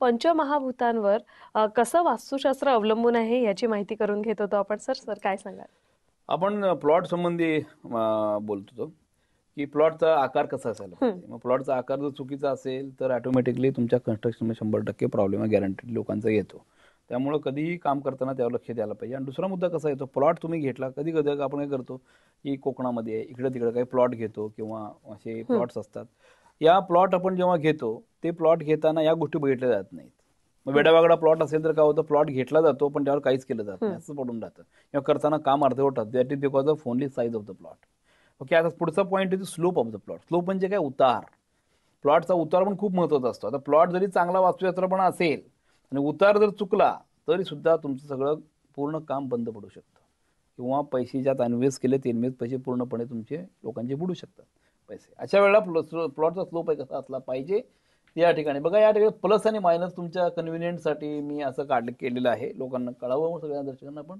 पंचमहाभूतांवर कसं वास्तुशास्त्र अवलंबून आहे याची माहिती करून घेत होतो आपण सर सर काय सांगाल आपण प्लॉट संबंधी होतो की प्लॉटचा आकार कसा असायला मग प्लॉटचा आकार जर चुकीचा असेल तर ऑटोमॅटिकली तुमच्या कन्स्ट्रक्शनमध्ये शंभर टक्के प्रॉब्लेम गॅरंटीड लोकांचा येतो त्यामुळे कधीही काम करताना त्यावर लक्ष द्यायला पाहिजे आणि दुसरा मुद्दा कसा येतो प्लॉट तुम्ही घेतला कधी कधी आपण काय करतो की कोकणामध्ये इकडे तिकडे काही प्लॉट घेतो किंवा असे प्लॉट्स असतात या प्लॉट आपण जेव्हा घेतो ते प्लॉट घेताना या गोष्टी बघितल्या जात नाहीत मग वेगळा प्लॉट असेल तर काय होतं प्लॉट घेतला जातो पण त्यावर काहीच केलं जात नाही असं पडून राहतं किंवा करताना काम अर्धवट होतात that is because of only size of the plot okay आता पुढचा point is slope of the plot slope म्हणजे काय उतार प्लॉटचा उतार पण खूप महत्वाचा असतो आता प्लॉट जरी चांगला पण असेल आणि उतार जर चुकला तरी सुद्धा तुमचं सगळं पूर्ण काम बंद पडू शकतं किंवा पैसे ज्यात इन्व्हेस्ट केले ते इन्व्हेस्ट पैसे पूर्णपणे तुमचे लोकांचे बुडू शकतात पैसे अशा वेळेला प्लॉटचा स्लोप कसा असला पाहिजे या ठिकाणी बघा या ठिकाणी प्लस आणि मायनस तुमच्या कन्व्हिनियंटसाठी मी असं काढलं केलेलं आहे लोकांना कळावं सगळ्या दर्शकांना पण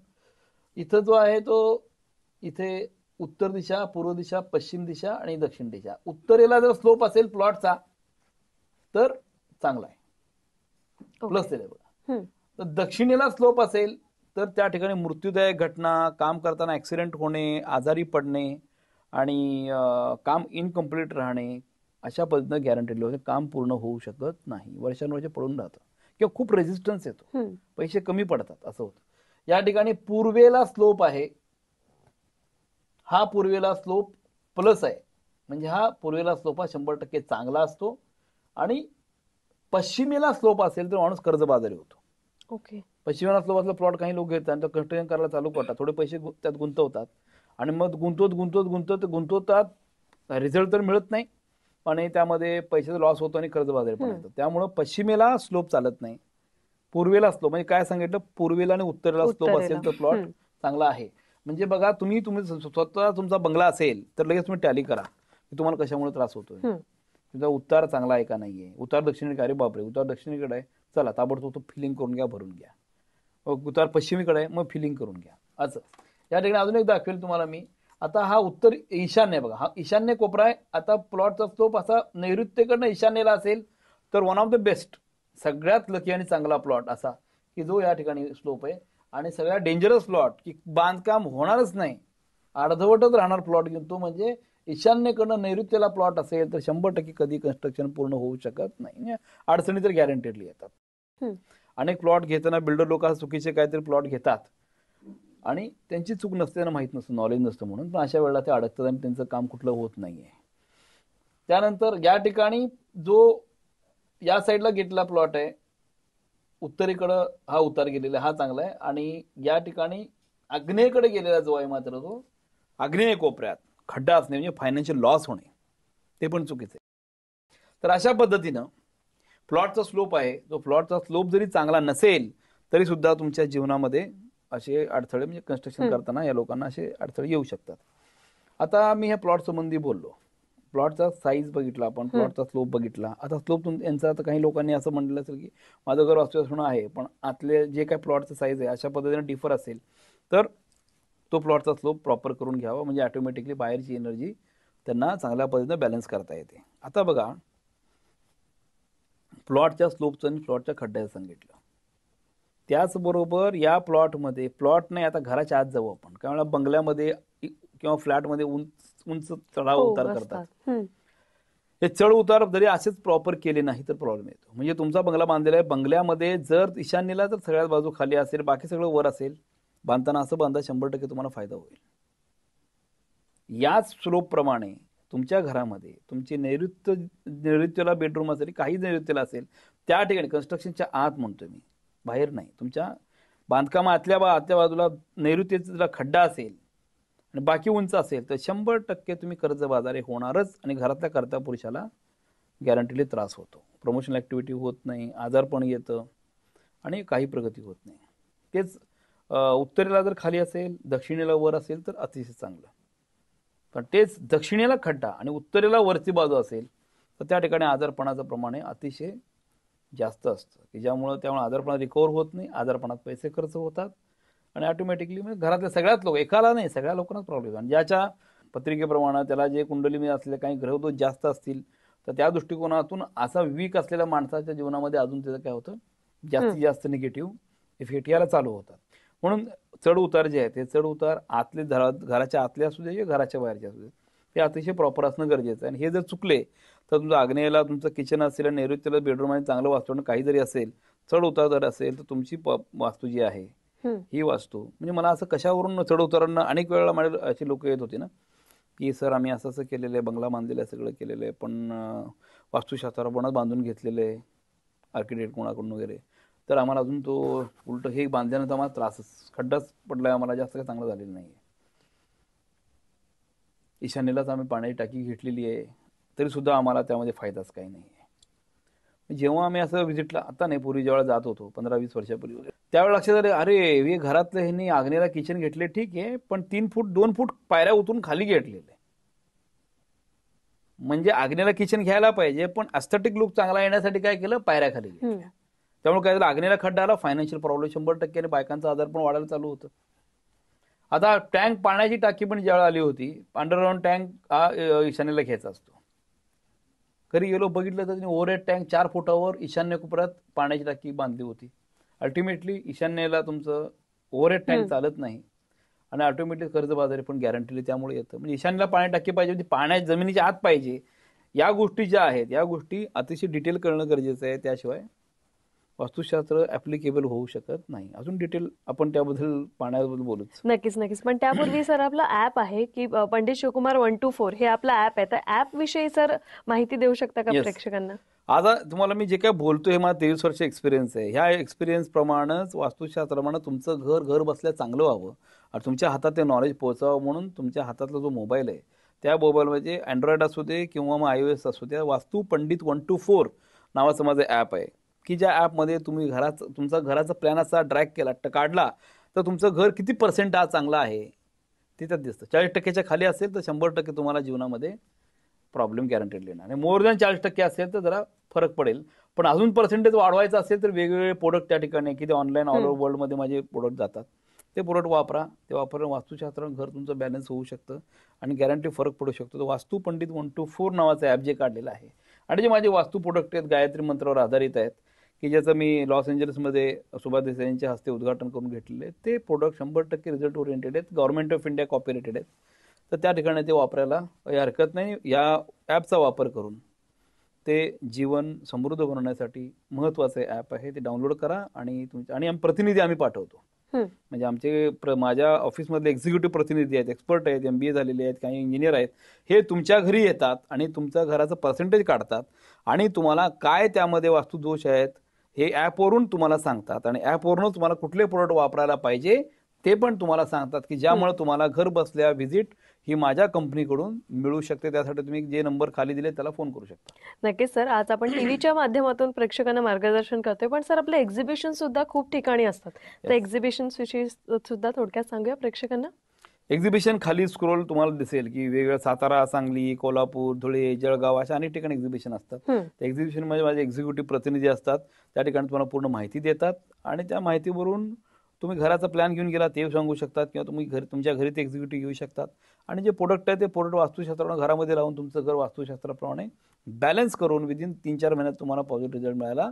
इथं जो आहे तो इथे उत्तर दिशा पूर्व दिशा पश्चिम दिशा आणि दक्षिण दिशा उत्तरेला जर स्लोप असेल प्लॉटचा तर चांगला आहे प्लस दिले बघा तर दक्षिणेला स्लोप असेल तर त्या ठिकाणी मृत्यूदायक घटना काम करताना ऍक्सिडेंट होणे आजारी पडणे आणि काम इनकम्प्लीट राहणे अशा पद्धतीनं गॅरंटी होते काम पूर्ण होऊ शकत नाही वर्षानुवर्षे पडून राहतं किंवा खूप रेजिस्टन्स येतो पैसे कमी पडतात असं होतं या ठिकाणी पूर्वेला स्लोप आहे हा पूर्वेला स्लोप प्लस आहे म्हणजे हा पूर्वेला स्लोप हा शंभर टक्के चांगला असतो आणि पश्चिमेला स्लोप असेल तर माणूस कर्जबाजारी होतो ओके पश्चिमेला स्लोप असला प्लॉट काही लोक घेतात आणि तो करायला चालू करतात थोडे पैसे त्यात गुंतवतात आणि मग गुंतवत गुंतवत गुंतवत गुंतवतात रिझल्ट तर मिळत नाही आणि त्यामध्ये पैशाचा लॉस होतो आणि कर्जबाजारी पण येतो त्यामुळं पश्चिमेला स्लोप चालत नाही पूर्वेला स्लोप म्हणजे काय सांगितलं पूर्वेला आणि उत्तरेला स्लोप असेल तर प्लॉट चांगला आहे म्हणजे बघा तुम्ही तुम्ही स्वतः तुमचा बंगला असेल तर लगेच तुम्ही टॅली करा की तुम्हाला कशामुळे त्रास होतोय तुमचा उत्तर चांगला आहे का नाहीये उत्तर दक्षिणेकडे अरे बापरे उत्तर दक्षिणेकडे आहे चला ताबडतोब तो फिलिंग करून घ्या भरून घ्या उत्तर पश्चिमेकडे आहे मग फिलिंग करून घ्या असं या ठिकाणी अजून एक दाखवेल तुम्हाला मी आता हा उत्तर ईशान्य बघा हा ईशान्य कोपरा आहे आता प्लॉटचा स्लोप असा नैऋत्येकडनं ईशान्यला असेल तर वन ऑफ द बेस्ट सगळ्यात लकी आणि चांगला प्लॉट असा की जो या ठिकाणी स्लोप आहे आणि सगळ्यात डेंजरस प्लॉट की बांधकाम होणारच नाही अर्धवटच राहणार प्लॉट घेऊन तो म्हणजे ईशान्येकडनं नैऋत्यला प्लॉट असेल तर शंभर टक्के कधी कन्स्ट्रक्शन पूर्ण होऊ शकत नाही अडचणी तर गॅरंटेडली येतात अनेक प्लॉट घेताना बिल्डर लोक चुकीचे काहीतरी प्लॉट घेतात आणि त्यांची चूक नसते त्यांना माहीत नसतं नॉलेज नसतं म्हणून पण अशा वेळेला ते अडकतात आणि त्यांचं काम कुठलं होत नाही आहे त्यानंतर या ठिकाणी जो या साईडला गेटला प्लॉट आहे उत्तरेकडं हा उतार गेलेला हा चांगला आहे आणि या ठिकाणी आग्नेयकडे गेलेला जो आहे मात्र तो आग्नेय कोपऱ्यात खड्डा असणे म्हणजे फायनान्शियल लॉस होणे ते पण चुकीचे तर अशा पद्धतीनं प्लॉटचा स्लोप आहे तो प्लॉटचा स्लोप जरी चांगला नसेल तरी सुद्धा तुमच्या जीवनामध्ये असे अडथळे म्हणजे कन्स्ट्रक्शन करताना या लोकांना असे अडथळे येऊ शकतात आता मी ह्या प्लॉट संबंधी बोललो प्लॉटचा साईज बघितला आपण प्लॉटचा स्लोप बघितला आता स्लोप यांचं आता काही लोकांनी असं म्हटलं असेल की माझं घर वास्तू आहे पण आतले जे काही प्लॉटचा साईज आहे अशा पद्धतीने डिफर असेल तर तो प्लॉटचा स्लोप प्रॉपर करून घ्यावा म्हणजे ऑटोमॅटिकली बाहेरची एनर्जी त्यांना चांगल्या पद्धतीनं बॅलन्स करता येते आता बघा प्लॉटच्या स्लोपचं आणि प्लॉटच्या खड्ड्याचं सांगितलं त्याचबरोबर या प्लॉटमध्ये प्लॉट नाही आता घराच्या आत जाऊ आपण काय म्हणा बंगल्यामध्ये किंवा फ्लॅटमध्ये उंच उंच चढाव हो, उतार करतात हे चढ उतार जरी असेच प्रॉपर केले नाही तर प्रॉब्लेम येतो म्हणजे तुमचा बंगला बांधलेला आहे बंगल्यामध्ये जर ईशान्यला तर सगळ्यात बाजू खाली असेल बाकी सगळं वर असेल बांधताना असं बांधा शंभर टक्के तुम्हाला फायदा होईल याच प्रमाणे तुमच्या घरामध्ये तुमची नैऋत्य नैऋत्यला बेडरूम असेल काही नैऋत्यला असेल त्या ठिकाणी कन्स्ट्रक्शनच्या आत म्हणतो मी बाहेर नाही तुमच्या बांधकामातल्या आतल्या बा आतल्या बाजूला नैऋत्यचा खड्डा असेल आणि बाकी उंच असेल तर शंभर टक्के तुम्ही कर्जबाजारी होणारच आणि घरातल्या करता पुरुषाला गॅरंटीले त्रास होतो प्रमोशनल ॲक्टिव्हिटी होत नाही आजारपण येतं आणि काही प्रगती होत नाही तेच उत्तरेला जर खाली असेल दक्षिणेला वर असेल तर अतिशय चांगलं पण तेच दक्षिणेला खड्डा आणि उत्तरेला वरची बाजू असेल तर त्या ठिकाणी आजारपणाचं प्रमाण अतिशय जास्त असतं की त्यामुळे आजारपणात रिकवर होत नाही आजारपणात पैसे खर्च होतात आणि ऑटोमॅटिकली म्हणजे घरातल्या सगळ्यात लोक एकाला नाही सगळ्या लोकांनाच प्रॉब्लेम येतो आणि ज्याच्या पत्रिकेप्रमाणे त्याला जे कुंडलीमध्ये असलेले काही दोष जास्त असतील तर त्या दृष्टिकोनातून असा वीक असलेल्या माणसाच्या जीवनामध्ये अजून त्याचं काय होतं जास्तीत जास्त निगेटिव्ह इफेक्ट याला चालू होतात म्हणून चढ उतार जे आहेत ते चढ उतार आतले घराच्या आतले असू दे घराच्या बाहेरचे असू दे ते अतिशय प्रॉपर असणं गरजेचं आहे आणि हे जर चुकले तर तुमचं आग्नेयला तुमचं किचन असेल आणि नैऋत्यला बेडरूम आणि चांगलं वास्तू काही जरी असेल चढ उतार जर असेल तर तुमची वास्तू जी आहे ही वास्तू म्हणजे मला असं कशावरून चढ उतारांना अनेक वेळेला माझे अशी लोक येत होती ना की सर आम्ही असं असं केलेलं आहे बंगला बांधलेला आहे सगळं केलेलं आहे पण वास्तुशास्त्राप्रमाणात बांधून घेतलेलं आहे आर्किटेक्ट कोणाकडून वगैरे तर आम्हाला अजून तो उलट हे बांधल्यानंतर आम्हाला त्रासच खड्डाच पडलाय आम्हाला जास्त काही चांगलं झालेलं नाही ईशान्येलाच आम्ही पाण्याची टाकी घेतलेली आहे तरी सुद्धा आम्हाला त्यामध्ये फायदाच काही नाही जेव्हा आम्ही असं विजिटला आता नाही पूर्वी जेव्हा जात होतो पंधरा वीस वर्षापूर्वी त्यावेळेस लक्षात आलं अरे हे घरातलं ह्यांनी आग्नेला किचन घेतले ठीक आहे पण तीन फूट दोन फूट पायऱ्या उतरून खाली घेतलेले म्हणजे आग्नेला किचन घ्यायला पाहिजे पण अस्थेटिक लुक चांगला येण्यासाठी काय केलं पायऱ्या खाली त्यामुळे काय झालं आग्नेला खड्डा आला फायनान्शियल प्रॉब्लेम शंभर टक्के बायकांचा आजार पण वाढायला चालू होत आता टँक पाण्याची टाकी पण ज्यावेळेला आली होती अंडरग्राऊंड टँक हा ईशान्येला घ्यायचा असतो कधी गेलो बघितलं तर त्यांनी ओव्हरहेड टँक चार फुटावर ईशान्य कोपऱ्यात पाण्याची टाकी बांधली होती अल्टिमेटली ईशान्यला तुमचं ओव्हरहेड टँक चालत नाही आणि ऑटोमॅटिक कर्जबाजारी पण गॅरंटीली त्यामुळे येतं म्हणजे ईशान्यला पाणी टाकी पाहिजे म्हणजे पाण्या जमिनीच्या आत पाहिजे या गोष्टी ज्या आहेत या गोष्टी अतिशय डिटेल करणं गरजेचं आहे त्याशिवाय वास्तुशास्त्र ऍप्लिकेबल होऊ शकत नाही अजून डिटेल आपण त्याबद्दल पाण्याबद्दल बोलूच नक्कीच नक्कीच पण त्यापूर्वी सर आपला ऍप आहे की Pandit Shivkumar one two four हे आपला ऍप आहे तर ऍप विषयी सर माहिती देऊ शकता का प्रेक्षकांना आज तुम्हाला मी जे काय बोलतोय हे मला तेवीस वर्ष एक्सपिरियन्स आहे ह्या एक्सपिरियन्स प्रमाणेच वास्तुशास्त्राप्रमाणे तुमचं घर घर बसल्या चांगलं व्हावं आणि तुमच्या हातात ते नॉलेज पोहोचावं म्हणून तुमच्या हातातला जो मोबाईल आहे त्या मोबाईलमध्ये म्हणजे अँड्रॉइड असू दे किंवा मग आय ओ एस असू द्या वास्तू पंडित वन टू फोर नावाचं माझं ॲप आहे की ज्या ॲपमध्ये तुम्ही घराचं तुमचा घराचा प्लॅन असा ड्रॅक केला काढला तर तुमचं घर किती पर्सेंट आज चांगलं आहे ते त्यात दिसतं चाळीस टक्क्याच्या खाली असेल तर शंभर टक्के तुम्हाला जीवनामध्ये प्रॉब्लेम गॅरंटेड येणार आणि मोर दॅन चाळीस टक्के असेल तर जरा फरक पडेल पण अजून पर्सेंटेज वाढवायचं असेल तर वेगवेगळे प्रोडक्ट त्या ठिकाणी किती ऑनलाईन ऑल ओव्हर वर्ल्डमध्ये माझे प्रोडक्ट जातात ते प्रोडक्ट वापरा ते वापरून वास्तुशास्त्र घर तुमचं बॅलन्स होऊ शकतं आणि गॅरंटी फरक पडू शकतो तर Vastu Pandit one two four नावाचं ॲप जे काढलेलं आहे आणि जे माझे वास्तू प्रोडक्ट आहेत गायत्री मंत्रावर आधारित आहेत की ज्याचं मी लॉस एंजल्समध्ये सुभाष देसाई यांच्या हस्ते उद्घाटन करून घेतलेले ते प्रोडक्ट शंभर टक्के रिझल्ट ओरिएंटेड आहेत गव्हर्नमेंट ऑफ इंडिया कॉपीरेटेड आहेत तर त्या ठिकाणी ते वापरायला हरकत नाही या ॲपचा वापर करून ते जीवन समृद्ध बनवण्यासाठी महत्वाचे ॲप आहे ते डाउनलोड करा आणि तुमचे आणि प्रतिनिधी आम्ही पाठवतो म्हणजे आमचे प्र माझ्या ऑफिसमधले एक्झिक्युटिव्ह प्रतिनिधी आहेत एक्सपर्ट आहेत एम बी ए झालेले आहेत काही इंजिनियर आहेत हे तुमच्या घरी येतात आणि तुमच्या घराचं पर्सेंटेज काढतात आणि तुम्हाला काय त्यामध्ये वास्तुदोष आहेत हे ॲपवरून तुम्हाला सांगतात आणि ॲपवरूनच तुम्हाला कुठले प्रोडक्ट वापरायला पाहिजे ते पण तुम्हाला सांगतात की ज्यामुळे तुम्हाला घर बसल्या व्हिजिट ही माझ्या कंपनीकडून मिळू शकते त्यासाठी तुम्ही जे नंबर खाली दिले त्याला फोन करू शकता नक्कीच सर आज आपण टीव्हीच्या माध्यमातून प्रेक्षकांना मार्गदर्शन करतोय पण सर आपले एक्झिबिशन सुद्धा खूप ठिकाणी असतात तर एक्झिबिशन विषयी सुद्धा थोडक्यात सांगूया प्रेक्षकांना एक्झिबिशन खाली स्क्रोल तुम्हाला दिसेल की वेगवेगळ्या सातारा सांगली कोल्हापूर धुळे जळगाव अशा अनेक ठिकाणी एक्झिबिशन असतात एक्झिबिशन मध्ये माझे एक्झिक्युटिव्ह प्रतिनिधी असतात त्या ठिकाणी तुम्हाला पूर्ण माहिती देतात आणि त्या माहितीवरून तुम्ही घराचा प्लॅन घेऊन गेला ते सांगू शकतात किंवा तुम्ही घर तुमच्या घरी ते एक्झिक्युटिव्ह घेऊ शकतात आणि जे प्रोडक्ट आहे ते प्रोडक्ट वास्तुशास्त्रानं घरामध्ये लावून तुमचं घर वास्तुशास्त्राप्रमाणे बॅलन्स करून विदिन तीन चार महिन्यात तुम्हाला पॉझिटिव्ह रिझल्ट मिळायला